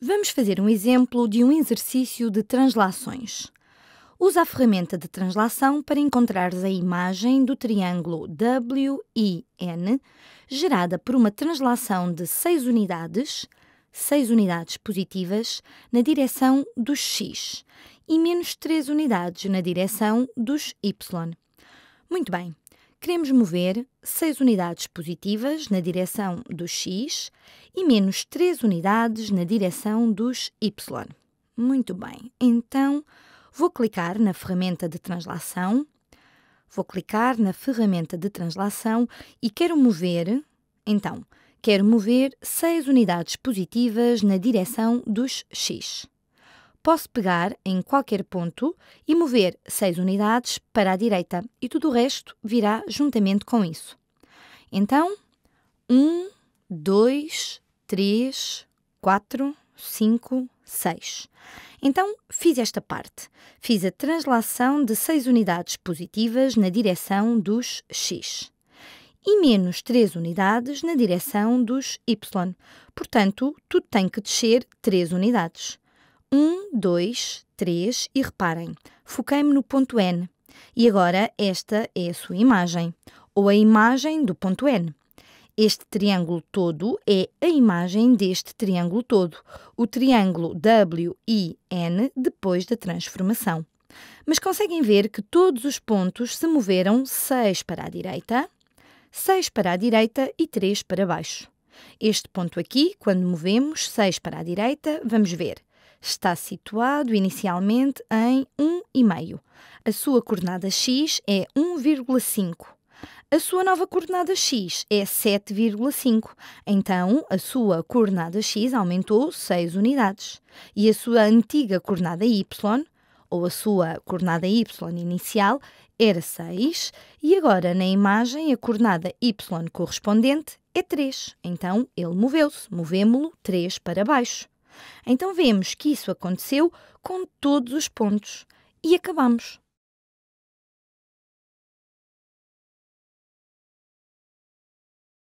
Vamos fazer um exemplo de um exercício de translações. Usa a ferramenta de translação para encontrares a imagem do triângulo WIN gerada por uma translação de 6 unidades, 6 unidades positivas, na direção dos X e menos 3 unidades na direção dos Y. Muito bem, Queremos mover 6 unidades positivas na direção dos x e menos 3 unidades na direção dos y. Muito bem, então vou clicar na ferramenta de translação. Vou clicar na ferramenta de translação e quero mover, então, quero mover 6 unidades positivas na direção dos x posso pegar em qualquer ponto e mover 6 unidades para a direita e tudo o resto virá juntamente com isso. Então, 1, 2, 3, 4, 5, 6. Então, fiz esta parte. Fiz a translação de 6 unidades positivas na direção dos x e menos 3 unidades na direção dos y. Portanto, tudo tem que descer 3 unidades. 1, 2, 3 e reparem, foquei-me no ponto N. E agora esta é a sua imagem, ou a imagem do ponto N. Este triângulo todo é a imagem deste triângulo todo, o triângulo WIN depois da transformação. Mas conseguem ver que todos os pontos se moveram 6 para a direita, 6 para a direita e 3 para baixo. Este ponto aqui, quando movemos 6 para a direita, vamos ver. Está situado inicialmente em 1,5. A sua coordenada x é 1,5. A sua nova coordenada x é 7,5. Então, a sua coordenada x aumentou 6 unidades. E a sua antiga coordenada y ou a sua coordenada y inicial era 6 e agora na imagem a coordenada y correspondente é 3. Então ele moveu-se, movemo-lo 3 para baixo. Então vemos que isso aconteceu com todos os pontos e acabamos.